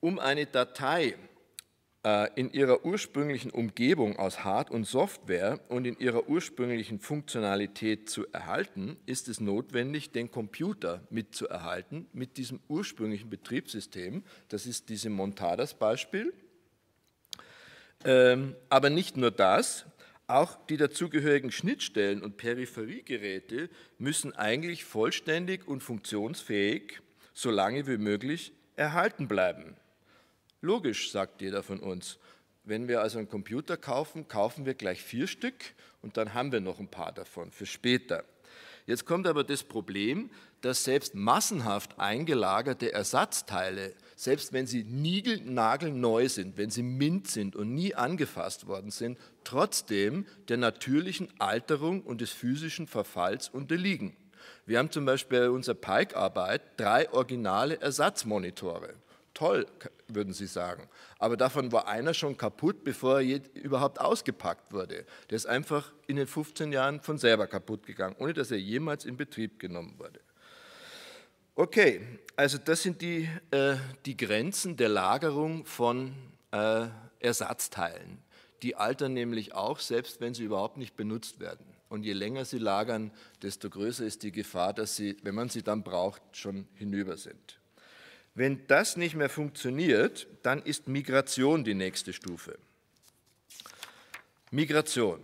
um eine Datei äh, in ihrer ursprünglichen Umgebung aus Hard- und Software und in ihrer ursprünglichen Funktionalität zu erhalten, ist es notwendig, den Computer mitzuerhalten mit diesem ursprünglichen Betriebssystem. Das ist diese Montadas-Beispiel. Ähm, aber nicht nur das, auch die dazugehörigen Schnittstellen und Peripheriegeräte müssen eigentlich vollständig und funktionsfähig, so lange wie möglich, erhalten bleiben. Logisch, sagt jeder von uns. Wenn wir also einen Computer kaufen, kaufen wir gleich vier Stück und dann haben wir noch ein paar davon für später. Jetzt kommt aber das Problem, dass selbst massenhaft eingelagerte Ersatzteile, selbst wenn sie niegelnagelneu sind, wenn sie mint sind und nie angefasst worden sind, trotzdem der natürlichen Alterung und des physischen Verfalls unterliegen. Wir haben zum Beispiel bei unserer Pike-Arbeit drei originale Ersatzmonitore. Toll, würden sie sagen. Aber davon war einer schon kaputt, bevor er überhaupt ausgepackt wurde. Der ist einfach in den 15 Jahren von selber kaputt gegangen, ohne dass er jemals in Betrieb genommen wurde. Okay, also das sind die, äh, die Grenzen der Lagerung von äh, Ersatzteilen. Die altern nämlich auch, selbst wenn sie überhaupt nicht benutzt werden. Und je länger sie lagern, desto größer ist die Gefahr, dass sie, wenn man sie dann braucht, schon hinüber sind. Wenn das nicht mehr funktioniert, dann ist Migration die nächste Stufe. Migration.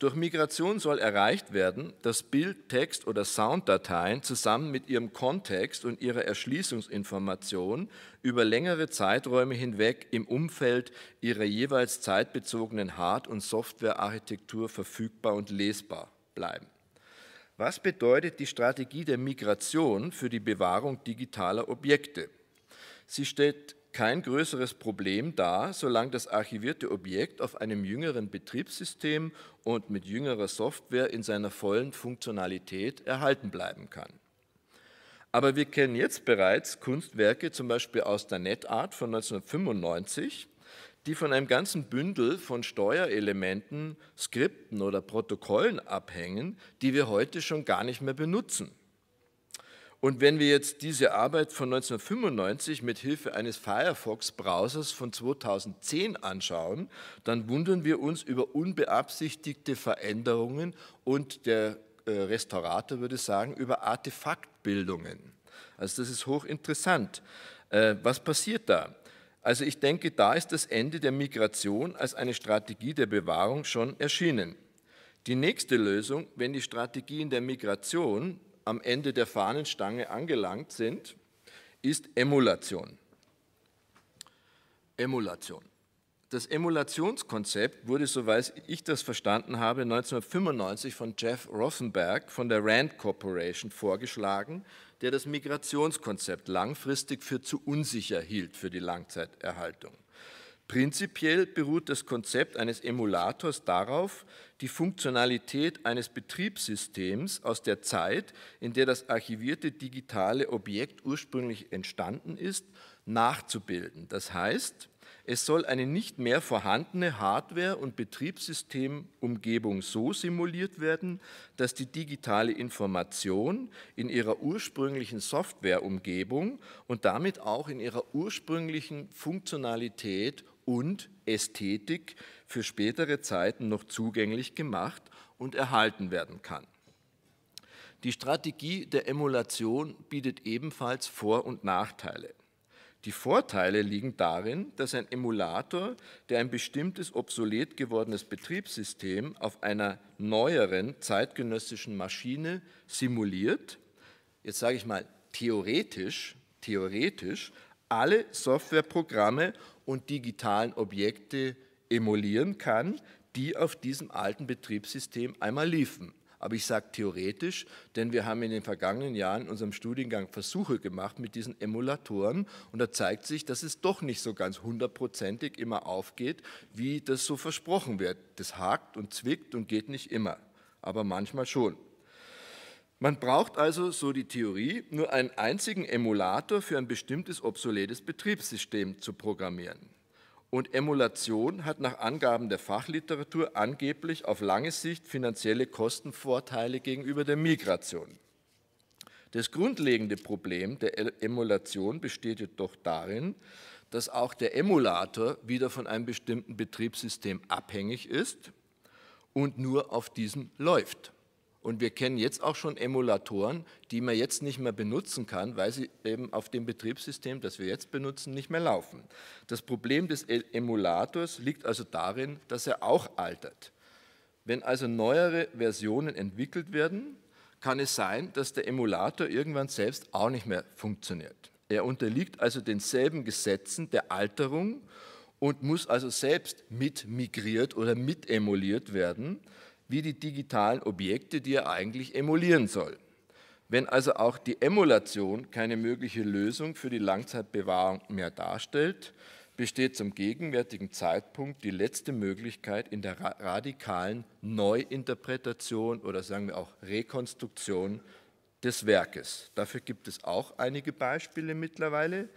Durch Migration soll erreicht werden, dass Bild, Text oder Sounddateien zusammen mit ihrem Kontext und ihrer Erschließungsinformation über längere Zeiträume hinweg im Umfeld ihrer jeweils zeitbezogenen Hard- und Softwarearchitektur verfügbar und lesbar bleiben. Was bedeutet die Strategie der Migration für die Bewahrung digitaler Objekte? Sie stellt kein größeres Problem dar, solange das archivierte Objekt auf einem jüngeren Betriebssystem und mit jüngerer Software in seiner vollen Funktionalität erhalten bleiben kann. Aber wir kennen jetzt bereits Kunstwerke, zum Beispiel aus der NetArt von 1995, die von einem ganzen Bündel von Steuerelementen, Skripten oder Protokollen abhängen, die wir heute schon gar nicht mehr benutzen. Und wenn wir jetzt diese Arbeit von 1995 mit Hilfe eines Firefox-Browsers von 2010 anschauen, dann wundern wir uns über unbeabsichtigte Veränderungen und der äh, Restaurator würde sagen, über Artefaktbildungen. Also das ist hochinteressant. Äh, was passiert da? Also ich denke, da ist das Ende der Migration als eine Strategie der Bewahrung schon erschienen. Die nächste Lösung, wenn die Strategien der Migration am Ende der Fahnenstange angelangt sind, ist Emulation. Emulation. Das Emulationskonzept wurde, soweit ich das verstanden habe, 1995 von Jeff Rothenberg von der Rand Corporation vorgeschlagen, der das Migrationskonzept langfristig für zu unsicher hielt für die Langzeiterhaltung. Prinzipiell beruht das Konzept eines Emulators darauf, die Funktionalität eines Betriebssystems aus der Zeit, in der das archivierte digitale Objekt ursprünglich entstanden ist, nachzubilden. Das heißt, es soll eine nicht mehr vorhandene Hardware- und Betriebssystemumgebung so simuliert werden, dass die digitale Information in ihrer ursprünglichen Softwareumgebung und damit auch in ihrer ursprünglichen Funktionalität und Ästhetik für spätere Zeiten noch zugänglich gemacht und erhalten werden kann. Die Strategie der Emulation bietet ebenfalls Vor- und Nachteile. Die Vorteile liegen darin, dass ein Emulator, der ein bestimmtes obsolet gewordenes Betriebssystem auf einer neueren zeitgenössischen Maschine simuliert, jetzt sage ich mal theoretisch, theoretisch alle Softwareprogramme und digitalen Objekte emulieren kann, die auf diesem alten Betriebssystem einmal liefen. Aber ich sage theoretisch, denn wir haben in den vergangenen Jahren in unserem Studiengang Versuche gemacht mit diesen Emulatoren und da zeigt sich, dass es doch nicht so ganz hundertprozentig immer aufgeht, wie das so versprochen wird. Das hakt und zwickt und geht nicht immer, aber manchmal schon. Man braucht also, so die Theorie, nur einen einzigen Emulator für ein bestimmtes obsoletes Betriebssystem zu programmieren. Und Emulation hat nach Angaben der Fachliteratur angeblich auf lange Sicht finanzielle Kostenvorteile gegenüber der Migration. Das grundlegende Problem der Emulation besteht jedoch darin, dass auch der Emulator wieder von einem bestimmten Betriebssystem abhängig ist und nur auf diesem läuft. Und wir kennen jetzt auch schon Emulatoren, die man jetzt nicht mehr benutzen kann, weil sie eben auf dem Betriebssystem, das wir jetzt benutzen, nicht mehr laufen. Das Problem des e-, Emulators liegt also darin, dass er auch altert. Wenn also neuere Versionen entwickelt werden, kann es sein, dass der Emulator irgendwann selbst auch nicht mehr funktioniert. Er unterliegt also denselben Gesetzen der Alterung und muss also selbst mit migriert oder mit emuliert werden, wie die digitalen Objekte, die er eigentlich emulieren soll. Wenn also auch die Emulation keine mögliche Lösung für die Langzeitbewahrung mehr darstellt, besteht zum gegenwärtigen Zeitpunkt die letzte Möglichkeit in der radikalen Neuinterpretation oder sagen wir auch Rekonstruktion des Werkes. Dafür gibt es auch einige Beispiele mittlerweile.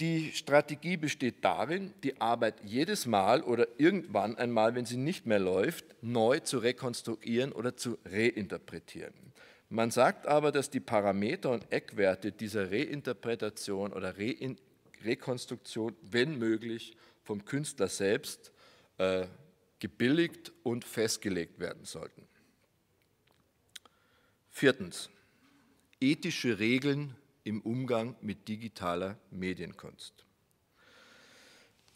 Die Strategie besteht darin, die Arbeit jedes Mal oder irgendwann einmal, wenn sie nicht mehr läuft, neu zu rekonstruieren oder zu reinterpretieren. Man sagt aber, dass die Parameter und Eckwerte dieser Reinterpretation oder Re Rekonstruktion, wenn möglich, vom Künstler selbst äh, gebilligt und festgelegt werden sollten. Viertens, ethische Regeln im Umgang mit digitaler Medienkunst.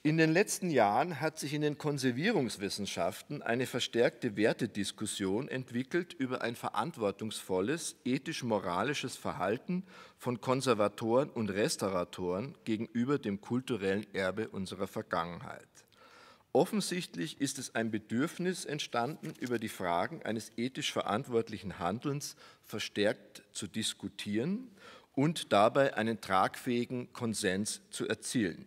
In den letzten Jahren hat sich in den Konservierungswissenschaften eine verstärkte Wertediskussion entwickelt über ein verantwortungsvolles ethisch-moralisches Verhalten von Konservatoren und Restauratoren gegenüber dem kulturellen Erbe unserer Vergangenheit. Offensichtlich ist es ein Bedürfnis entstanden, über die Fragen eines ethisch verantwortlichen Handelns verstärkt zu diskutieren und dabei einen tragfähigen Konsens zu erzielen.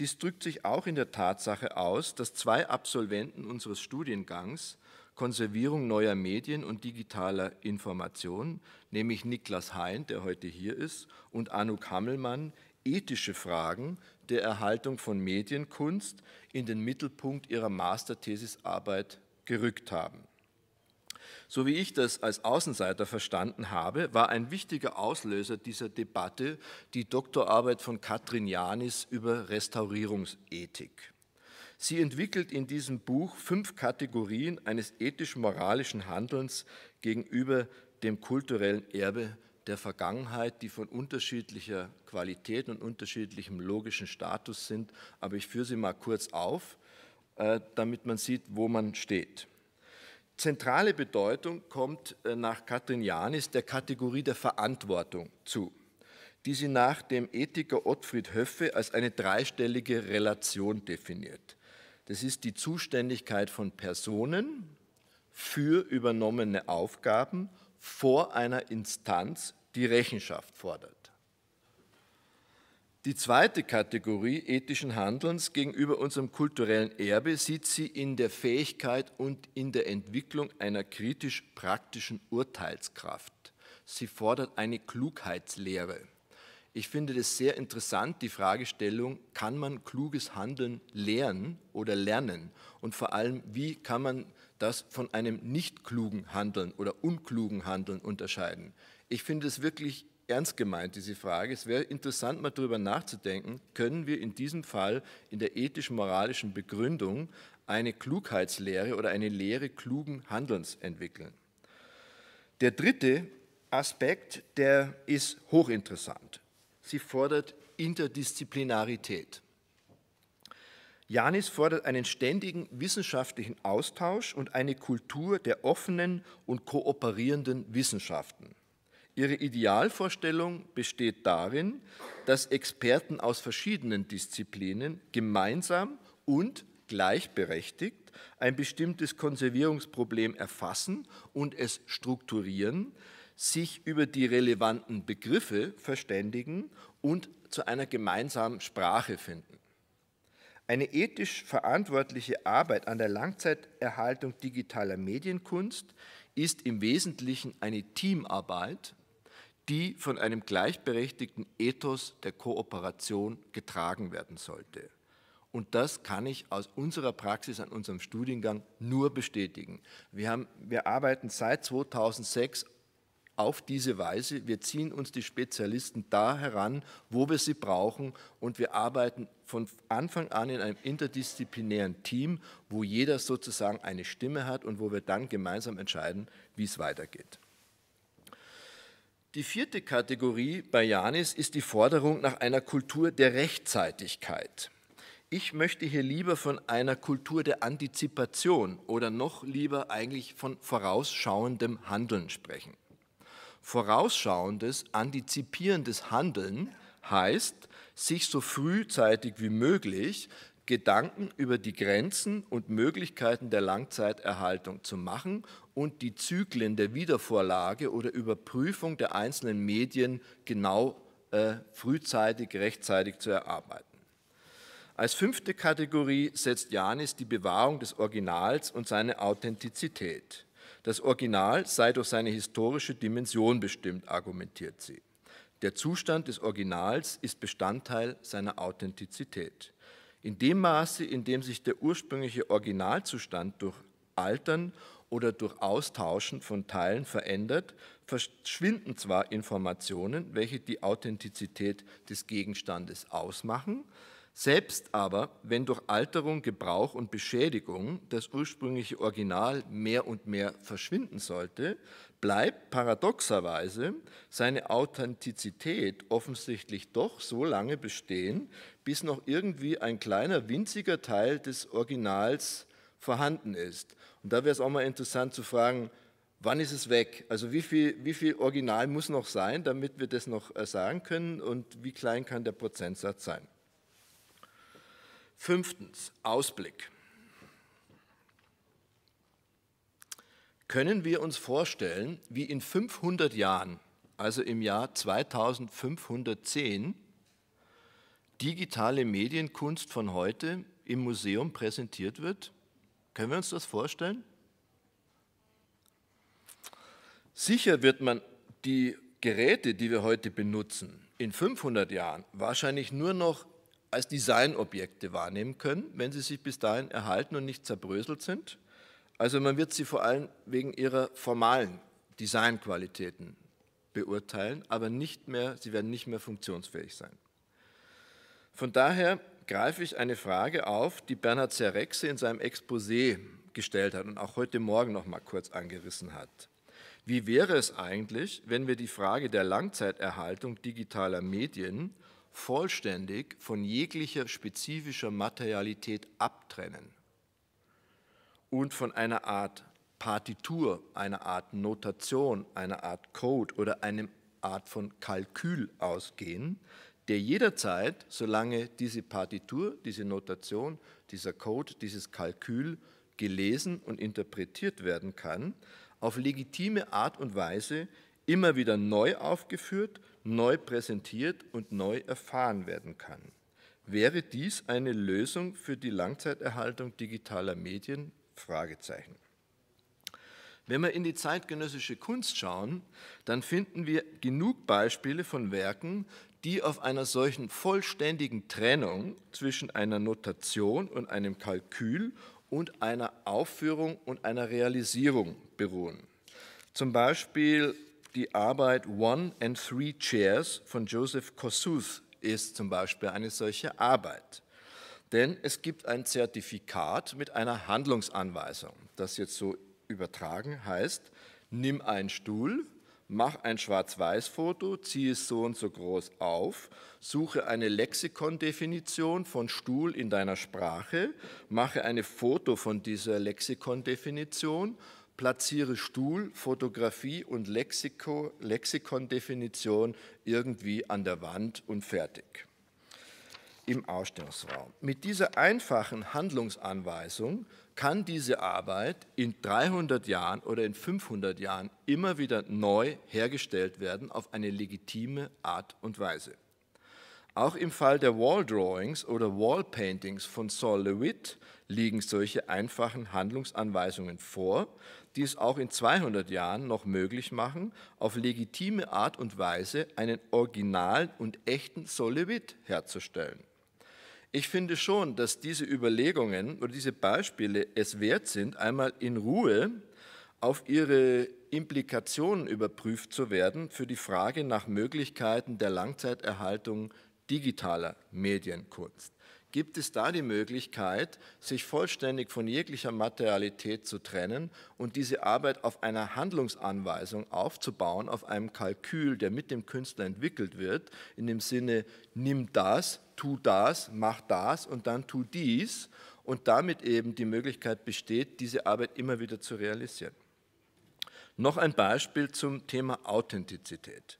Dies drückt sich auch in der Tatsache aus, dass zwei Absolventen unseres Studiengangs Konservierung neuer Medien und digitaler Information, nämlich Niklas Hein, der heute hier ist, und Anuk Hammelmann, ethische Fragen der Erhaltung von Medienkunst in den Mittelpunkt ihrer Masterthesisarbeit gerückt haben. So wie ich das als Außenseiter verstanden habe, war ein wichtiger Auslöser dieser Debatte die Doktorarbeit von Katrin Janis über Restaurierungsethik. Sie entwickelt in diesem Buch fünf Kategorien eines ethisch-moralischen Handelns gegenüber dem kulturellen Erbe der Vergangenheit, die von unterschiedlicher Qualität und unterschiedlichem logischen Status sind. Aber ich führe sie mal kurz auf, äh, damit man sieht, wo man steht. Zentrale Bedeutung kommt äh, nach Katrin Janis der Kategorie der Verantwortung zu, die sie nach dem Ethiker Ottfried Höffe als eine dreistellige Relation definiert. Das ist die Zuständigkeit von Personen für übernommene Aufgaben vor einer Instanz, die Rechenschaft fordert. Die zweite Kategorie ethischen Handelns gegenüber unserem kulturellen Erbe sieht sie in der Fähigkeit und in der Entwicklung einer kritisch-praktischen Urteilskraft. Sie fordert eine Klugheitslehre. Ich finde das sehr interessant, die Fragestellung, kann man kluges Handeln lehren oder lernen? Und vor allem, wie kann man das von einem nicht klugen Handeln oder unklugen Handeln unterscheiden? Ich finde es wirklich ernst gemeint, diese Frage. Es wäre interessant, mal darüber nachzudenken, können wir in diesem Fall in der ethisch-moralischen Begründung eine Klugheitslehre oder eine Lehre klugen Handelns entwickeln. Der dritte Aspekt, der ist hochinteressant. Sie fordert Interdisziplinarität. Janis fordert einen ständigen wissenschaftlichen Austausch und eine Kultur der offenen und kooperierenden Wissenschaften. Ihre Idealvorstellung besteht darin, dass Experten aus verschiedenen Disziplinen gemeinsam und gleichberechtigt ein bestimmtes Konservierungsproblem erfassen und es strukturieren, sich über die relevanten Begriffe verständigen und zu einer gemeinsamen Sprache finden. Eine ethisch verantwortliche Arbeit an der Langzeiterhaltung digitaler Medienkunst ist im Wesentlichen eine Teamarbeit die von einem gleichberechtigten Ethos der Kooperation getragen werden sollte. Und das kann ich aus unserer Praxis, an unserem Studiengang nur bestätigen. Wir, haben, wir arbeiten seit 2006 auf diese Weise. Wir ziehen uns die Spezialisten da heran, wo wir sie brauchen. Und wir arbeiten von Anfang an in einem interdisziplinären Team, wo jeder sozusagen eine Stimme hat und wo wir dann gemeinsam entscheiden, wie es weitergeht. Die vierte Kategorie bei Janis ist die Forderung nach einer Kultur der Rechtzeitigkeit. Ich möchte hier lieber von einer Kultur der Antizipation oder noch lieber eigentlich von vorausschauendem Handeln sprechen. Vorausschauendes, antizipierendes Handeln heißt, sich so frühzeitig wie möglich Gedanken über die Grenzen und Möglichkeiten der Langzeiterhaltung zu machen und die Zyklen der Wiedervorlage oder Überprüfung der einzelnen Medien genau äh, frühzeitig, rechtzeitig zu erarbeiten. Als fünfte Kategorie setzt Janis die Bewahrung des Originals und seine Authentizität. Das Original sei durch seine historische Dimension bestimmt, argumentiert sie. Der Zustand des Originals ist Bestandteil seiner Authentizität. In dem Maße, in dem sich der ursprüngliche Originalzustand durch Altern oder durch Austauschen von Teilen verändert, verschwinden zwar Informationen, welche die Authentizität des Gegenstandes ausmachen, selbst aber, wenn durch Alterung, Gebrauch und Beschädigung das ursprüngliche Original mehr und mehr verschwinden sollte, bleibt paradoxerweise seine Authentizität offensichtlich doch so lange bestehen, bis noch irgendwie ein kleiner winziger Teil des Originals vorhanden ist. Und da wäre es auch mal interessant zu fragen, wann ist es weg? Also wie viel, wie viel Original muss noch sein, damit wir das noch äh, sagen können und wie klein kann der Prozentsatz sein? Fünftens, Ausblick. Können wir uns vorstellen, wie in 500 Jahren, also im Jahr 2510, digitale Medienkunst von heute im Museum präsentiert wird? Können wir uns das vorstellen? Sicher wird man die Geräte, die wir heute benutzen, in 500 Jahren wahrscheinlich nur noch als Designobjekte wahrnehmen können, wenn sie sich bis dahin erhalten und nicht zerbröselt sind. Also man wird sie vor allem wegen ihrer formalen Designqualitäten beurteilen, aber nicht mehr, sie werden nicht mehr funktionsfähig sein. Von daher greife ich eine Frage auf, die Bernhard Zerrexe in seinem Exposé gestellt hat und auch heute Morgen noch mal kurz angerissen hat. Wie wäre es eigentlich, wenn wir die Frage der Langzeiterhaltung digitaler Medien vollständig von jeglicher spezifischer Materialität abtrennen und von einer Art Partitur, einer Art Notation, einer Art Code oder einem Art von Kalkül ausgehen, der jederzeit, solange diese Partitur, diese Notation, dieser Code, dieses Kalkül gelesen und interpretiert werden kann, auf legitime Art und Weise immer wieder neu aufgeführt neu präsentiert und neu erfahren werden kann. Wäre dies eine Lösung für die Langzeiterhaltung digitaler Medien? Fragezeichen. Wenn wir in die zeitgenössische Kunst schauen, dann finden wir genug Beispiele von Werken, die auf einer solchen vollständigen Trennung zwischen einer Notation und einem Kalkül und einer Aufführung und einer Realisierung beruhen. Zum Beispiel die Arbeit One and Three Chairs von Joseph Kossuth ist zum Beispiel eine solche Arbeit. Denn es gibt ein Zertifikat mit einer Handlungsanweisung, das jetzt so übertragen heißt, nimm einen Stuhl, mach ein Schwarz-Weiß-Foto, zieh es so und so groß auf, suche eine Lexikondefinition von Stuhl in deiner Sprache, mache ein Foto von dieser Lexikondefinition platziere Stuhl, Fotografie und Lexiko, Lexikondefinition irgendwie an der Wand und fertig im Ausstellungsraum. Mit dieser einfachen Handlungsanweisung kann diese Arbeit in 300 Jahren oder in 500 Jahren immer wieder neu hergestellt werden auf eine legitime Art und Weise. Auch im Fall der Wall Drawings oder Wall Paintings von Saul Lewitt liegen solche einfachen Handlungsanweisungen vor, die es auch in 200 Jahren noch möglich machen, auf legitime Art und Weise einen originalen und echten Solevit herzustellen. Ich finde schon, dass diese Überlegungen oder diese Beispiele es wert sind, einmal in Ruhe auf ihre Implikationen überprüft zu werden für die Frage nach Möglichkeiten der Langzeiterhaltung digitaler Medienkunst. Gibt es da die Möglichkeit, sich vollständig von jeglicher Materialität zu trennen und diese Arbeit auf einer Handlungsanweisung aufzubauen, auf einem Kalkül, der mit dem Künstler entwickelt wird, in dem Sinne, nimm das, tu das, mach das und dann tu dies und damit eben die Möglichkeit besteht, diese Arbeit immer wieder zu realisieren. Noch ein Beispiel zum Thema Authentizität.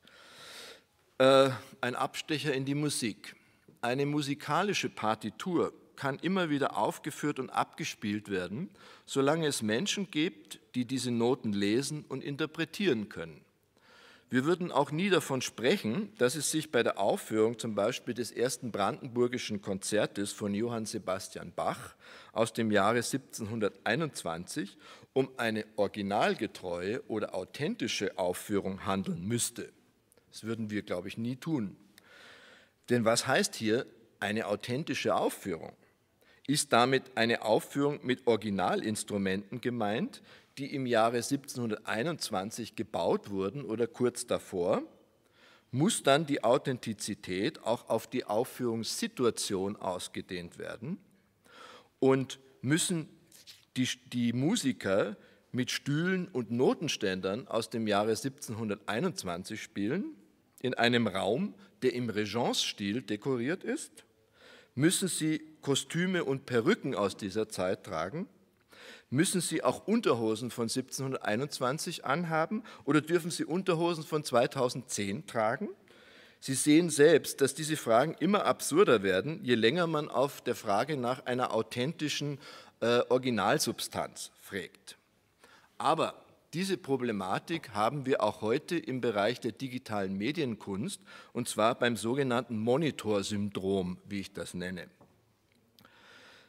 Äh, ein Abstecher in die Musik. Eine musikalische Partitur kann immer wieder aufgeführt und abgespielt werden, solange es Menschen gibt, die diese Noten lesen und interpretieren können. Wir würden auch nie davon sprechen, dass es sich bei der Aufführung zum Beispiel des ersten brandenburgischen Konzertes von Johann Sebastian Bach aus dem Jahre 1721 um eine originalgetreue oder authentische Aufführung handeln müsste. Das würden wir, glaube ich, nie tun. Denn was heißt hier eine authentische Aufführung? Ist damit eine Aufführung mit Originalinstrumenten gemeint, die im Jahre 1721 gebaut wurden oder kurz davor? Muss dann die Authentizität auch auf die Aufführungssituation ausgedehnt werden? Und müssen die, die Musiker mit Stühlen und Notenständern aus dem Jahre 1721 spielen, in einem Raum, der im Regence-Stil dekoriert ist, müssen sie Kostüme und Perücken aus dieser Zeit tragen, müssen sie auch Unterhosen von 1721 anhaben oder dürfen sie Unterhosen von 2010 tragen? Sie sehen selbst, dass diese Fragen immer absurder werden, je länger man auf der Frage nach einer authentischen äh, Originalsubstanz fragt. Aber diese Problematik haben wir auch heute im Bereich der digitalen Medienkunst, und zwar beim sogenannten Monitor-Syndrom, wie ich das nenne.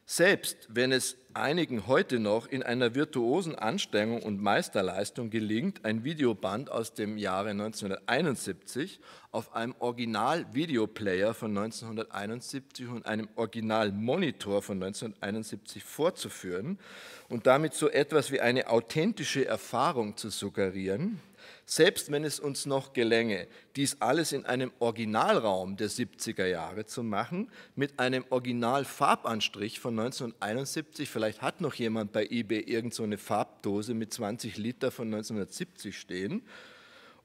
Selbst wenn es einigen heute noch in einer virtuosen Anstrengung und Meisterleistung gelingt, ein Videoband aus dem Jahre 1971 auf einem Original-Videoplayer von 1971 und einem Original-Monitor von 1971 vorzuführen und damit so etwas wie eine authentische Erfahrung zu suggerieren, selbst wenn es uns noch gelänge, dies alles in einem Originalraum der 70er Jahre zu machen, mit einem Originalfarbanstrich von 1971, vielleicht hat noch jemand bei eBay irgend so eine Farbdose mit 20 Liter von 1970 stehen,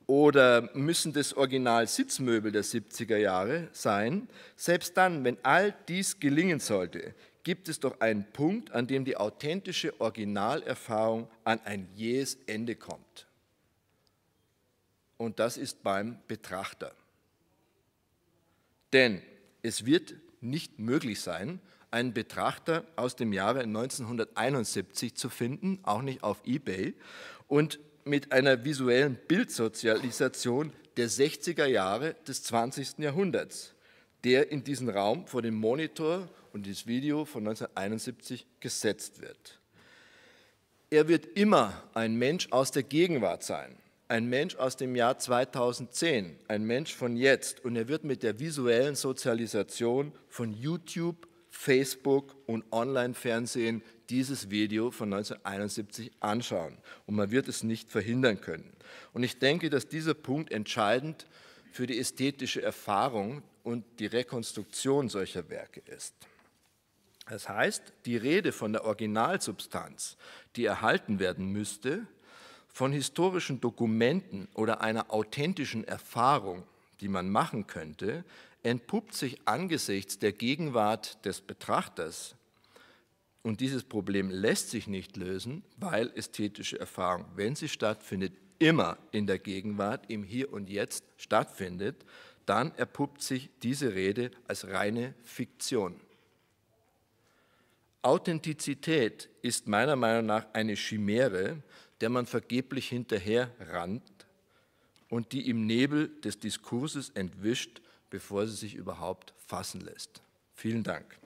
oder müssen das Original Sitzmöbel der 70er Jahre sein, selbst dann, wenn all dies gelingen sollte, gibt es doch einen Punkt, an dem die authentische Originalerfahrung an ein jähes Ende kommt und das ist beim Betrachter. Denn es wird nicht möglich sein, einen Betrachter aus dem Jahre 1971 zu finden, auch nicht auf eBay, und mit einer visuellen Bildsozialisation der 60er Jahre des 20. Jahrhunderts, der in diesen Raum vor dem Monitor und das Video von 1971 gesetzt wird. Er wird immer ein Mensch aus der Gegenwart sein, ein Mensch aus dem Jahr 2010, ein Mensch von jetzt. Und er wird mit der visuellen Sozialisation von YouTube, Facebook und Online-Fernsehen dieses Video von 1971 anschauen. Und man wird es nicht verhindern können. Und ich denke, dass dieser Punkt entscheidend für die ästhetische Erfahrung und die Rekonstruktion solcher Werke ist. Das heißt, die Rede von der Originalsubstanz, die erhalten werden müsste, von historischen Dokumenten oder einer authentischen Erfahrung, die man machen könnte, entpuppt sich angesichts der Gegenwart des Betrachters und dieses Problem lässt sich nicht lösen, weil ästhetische Erfahrung, wenn sie stattfindet, immer in der Gegenwart, im Hier und Jetzt stattfindet, dann erpuppt sich diese Rede als reine Fiktion. Authentizität ist meiner Meinung nach eine Chimäre, der man vergeblich hinterher rannt und die im Nebel des Diskurses entwischt, bevor sie sich überhaupt fassen lässt. Vielen Dank.